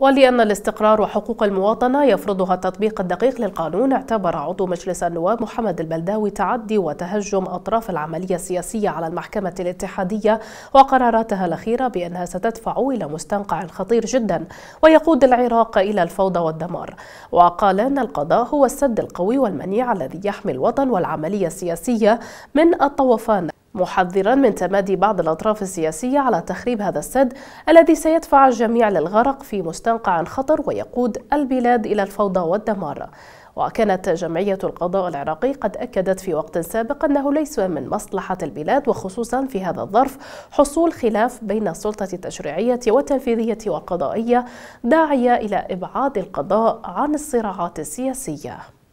ولأن الاستقرار وحقوق المواطنة يفرضها التطبيق الدقيق للقانون اعتبر عضو مجلس النواب محمد البلداوي تعدي وتهجم أطراف العملية السياسية على المحكمة الاتحادية وقراراتها الأخيرة بأنها ستدفع إلى مستنقع خطير جدا ويقود العراق إلى الفوضى والدمار وقال أن القضاء هو السد القوي والمنيع الذي يحمي الوطن والعملية السياسية من الطوفان محذرا من تمادي بعض الأطراف السياسية على تخريب هذا السد الذي سيدفع الجميع للغرق في مستنقع خطر ويقود البلاد إلى الفوضى والدمار وكانت جمعية القضاء العراقي قد أكدت في وقت سابق أنه ليس من مصلحة البلاد وخصوصا في هذا الظرف حصول خلاف بين السلطة التشريعية والتنفيذية والقضائية داعية إلى إبعاد القضاء عن الصراعات السياسية